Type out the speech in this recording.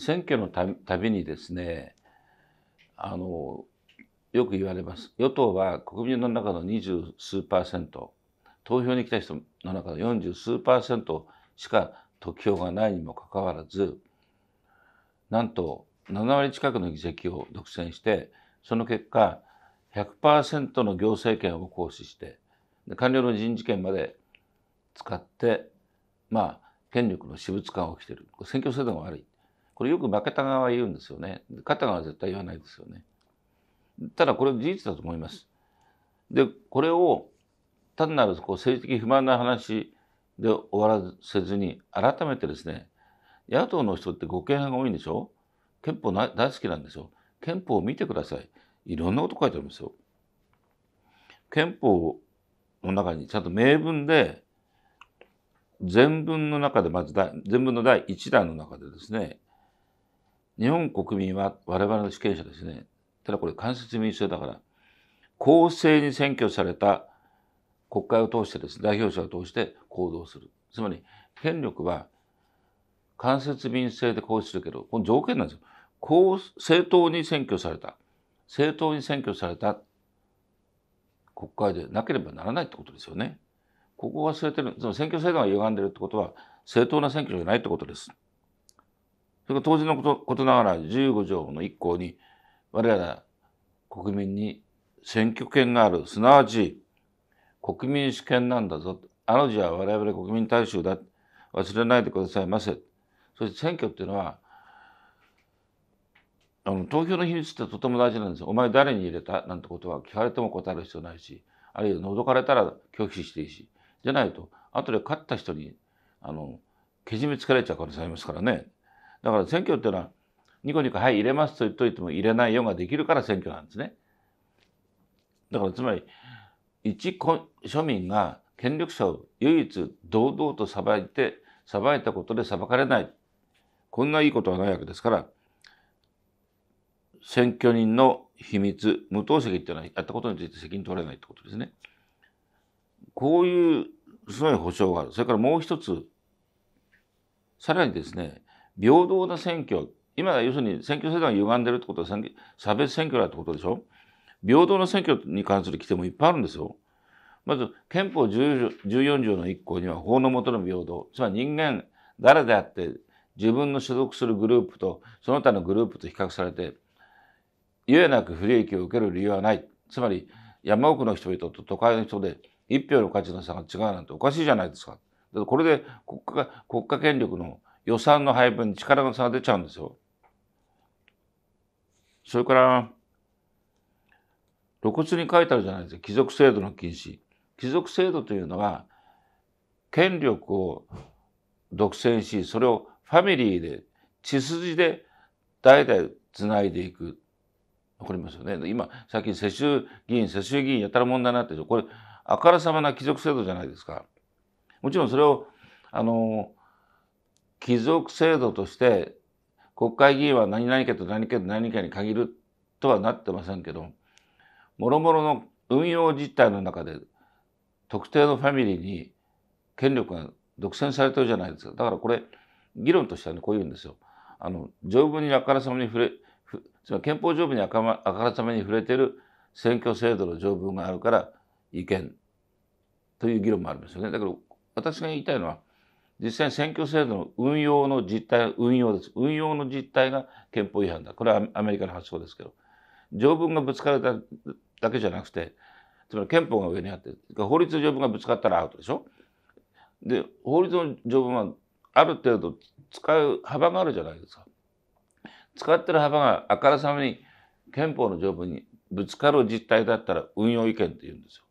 選挙のたびにですねあのよく言われます与党は国民の中の二十数パーセント投票に来た人の中の四十数パーセントしか得票がないにもかかわらずなんと7割近くの議席を独占してその結果100%の行政権を行使して官僚の人事権まで使ってまあ権力の私物化が起きてる選挙制度が悪いこれよく負けた側は言うんですよね。勝った側は絶対言わないですよね。ただこれ事実だと思います。で、これを単なるこう政治的不満な話で終わらせずに、改めてですね、野党の人ってご敬派が多いんでしょ憲法大好きなんですよ。憲法を見てください。いろんなこと書いてあるんですよ。憲法の中にちゃんと明文で、全文の中でまず、全文の第1弾の中でですね、日本国民は我々の主権者ですね。ただこれ間接民主制だから、公正に選挙された国会を通してです、ね、代表者を通して行動する。つまり、権力は間接民主制で行使するけど、この条件なんですよ。公正当に選挙された。正当に選挙された国会でなければならないってことですよね。ここが忘れてる、その選挙制度が歪んでるってことは、正当な選挙じゃないってことです。それが当時のことことながら15条の1項に、我ら国民に選挙権がある、すなわち国民主権なんだぞ。あの字は我々国民大衆だ。忘れないでくださいませ。そして選挙っていうのは、あの投票の秘密ってとても大事なんですよ。お前誰に入れたなんてことは聞かれても答える必要ないし、あるいは覗かれたら拒否していいし、じゃないと、後で勝った人に、あの、けじめつかれちゃう可能性ありますからね。だから選挙っていうのはニコニコ「はい入れます」と言っといても入れないようができるから選挙なんですね。だからつまり一庶民が権力者を唯一堂々と裁いて裁いたことで裁かれないこんないいことはないわけですから選挙人の秘密無党籍っていうのはやったことについて責任取れないってことですね。こういうすごい保障があるそれからもう一つさらにですね平等な選挙、今が要するに選挙制度が歪んでるってことは差別選挙だってことでしょ平等な選挙に関する規定もいっぱいあるんですよ。まず、憲法14条の1項には法の下の平等、つまり人間、誰であって自分の所属するグループとその他のグループと比較されて、ゆえなく不利益を受ける理由はない。つまり、山奥の人々と都会の人で一票の価値の差が違うなんておかしいじゃないですか。だからこれで国家国家権力の予算の配分に力の差が出ちゃうんですよ。それから、露骨に書いてあるじゃないですか。貴族制度の禁止。貴族制度というのは、権力を独占し、それをファミリーで、血筋で代々つないでいく。わかりますよね。今、さっき世襲議員、世襲議員やたら問題になってるこれ、あからさまな貴族制度じゃないですか。もちろんそれを、あの、貴族制度として国会議員は何々家と何家と何家に限るとはなってませんけどもろもろの運用実態の中で特定のファミリーに権力が独占されてるじゃないですかだからこれ議論としてはねこう言うんですよ。あの条文にあからさまに触れつまり憲法条文にあか,、ま、あからさまに触れてる選挙制度の条文があるから違憲という議論もあるんですよね。だから私が言いたいのは実際選挙制度の運用の実態、運用です。運用の実態が憲法違反だ。これはアメリカの発想ですけど、条文がぶつかれただけじゃなくて、つまり憲法が上にあって、法律の条文がぶつかったらアウトでしょで、法律の条文はある程度使う幅があるじゃないですか。使ってる幅があからさまに憲法の条文にぶつかる実態だったら運用意見って言うんですよ。